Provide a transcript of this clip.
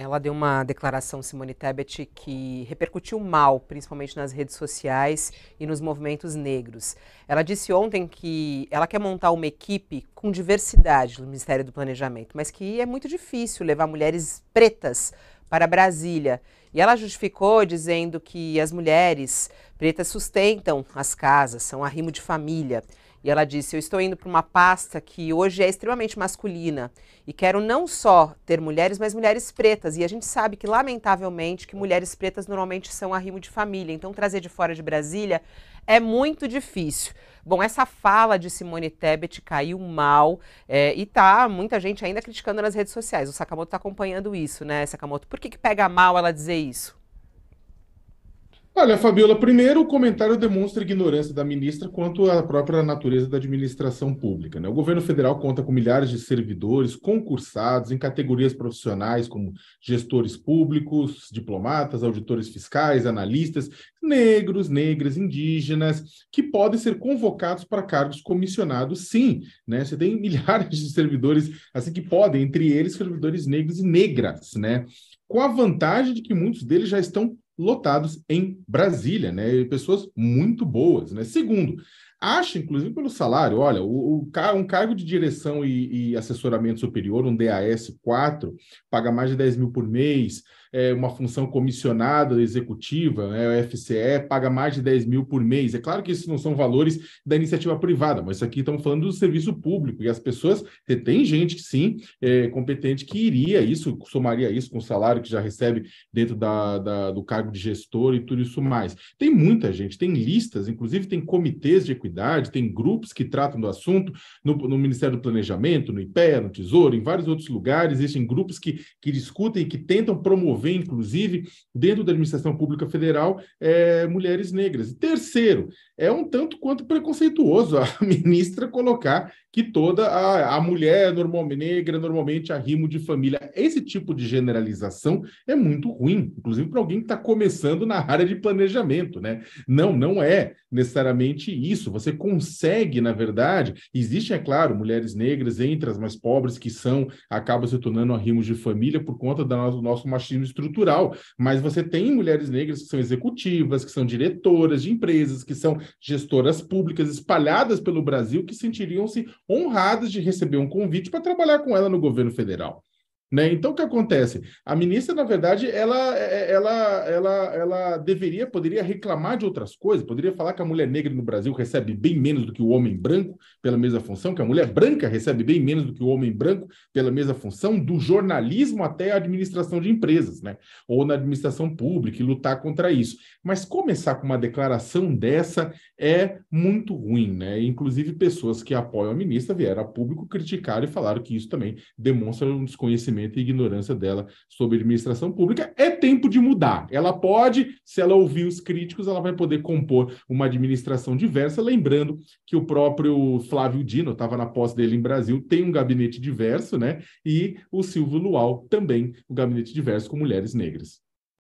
ela deu uma declaração, Simone Tebet, que repercutiu mal, principalmente nas redes sociais e nos movimentos negros. Ela disse ontem que ela quer montar uma equipe com diversidade no Ministério do Planejamento, mas que é muito difícil levar mulheres pretas para Brasília e ela justificou dizendo que as mulheres pretas sustentam as casas, são arrimo de família. E ela disse: Eu estou indo para uma pasta que hoje é extremamente masculina e quero não só ter mulheres, mas mulheres pretas. E a gente sabe que, lamentavelmente, que mulheres pretas normalmente são arrimo de família. Então, trazer de fora de Brasília é muito difícil. Bom, essa fala de Simone Tebet caiu mal é, e tá muita gente ainda criticando nas redes sociais. O Sakamoto está acompanhando isso, né, Sakamoto? Por que, que pega mal ela dizer isso? Olha, Fabiola, primeiro o comentário demonstra ignorância da ministra quanto à própria natureza da administração pública. Né? O governo federal conta com milhares de servidores concursados em categorias profissionais como gestores públicos, diplomatas, auditores fiscais, analistas, negros, negras, indígenas, que podem ser convocados para cargos comissionados, sim. Né? Você tem milhares de servidores assim que podem, entre eles servidores negros e negras, né? com a vantagem de que muitos deles já estão lotados em Brasília, né? E pessoas muito boas, né? Segundo, Acho, inclusive, pelo salário. Olha, o, o um cargo de direção e, e, assessoramento superior, um DAS 4, paga mais de 10 mil por mês. É uma função comissionada executiva, né, o FCE, paga mais de 10 mil por mês. É claro que esses não são valores da iniciativa privada, mas aqui estamos falando do serviço público. E as pessoas, eh, tem gente que sim, é, competente, que iria isso, somaria isso com o salário que já recebe dentro da, da, do cargo de gestor e tudo isso mais. Tem muita gente, tem listas, inclusive tem comitês de equidade equidade, tem grupos que tratam do assunto no, no, Ministério do Planejamento, no IPEA, no Tesouro, em vários outros lugares, existem grupos que, que discutem e que tentam promover, inclusive, dentro da administração pública federal, é, mulheres negras. E terceiro, é um tanto quanto preconceituoso a ministra colocar que toda a, a mulher normal, negra normalmente arrimo de família. Esse tipo de generalização é muito ruim, inclusive para alguém que está começando na área de planejamento, né? Não, não é necessariamente isso você consegue, na verdade, existe, é claro, mulheres negras entre as mais pobres que são, acabam se tornando arrimos de família por conta do nosso machismo estrutural, mas você tem mulheres negras que são executivas, que são diretoras de empresas, que são gestoras públicas espalhadas pelo Brasil que sentiriam-se honradas de receber um convite para trabalhar com ela no governo federal. Né? Então, o que acontece? A ministra, na verdade, ela, ela, ela, ela deveria, poderia reclamar de outras coisas, poderia falar que a mulher negra no Brasil recebe bem menos do que o homem branco pela mesma função, que a mulher branca recebe bem menos do que o homem branco pela mesma função, do jornalismo até a administração de empresas, né? ou na administração pública, e lutar contra isso. Mas começar com uma declaração dessa é muito ruim. Né? Inclusive, pessoas que apoiam a ministra vieram a público criticar e falaram que isso também demonstra um desconhecimento e ignorância dela sobre administração pública. É tempo de mudar. Ela pode, se ela ouvir os críticos, ela vai poder compor uma administração diversa. Lembrando que o próprio Flávio Dino, estava na posse dele em Brasil, tem um gabinete diverso, né? E o Silvio Luau também, um gabinete diverso com mulheres negras.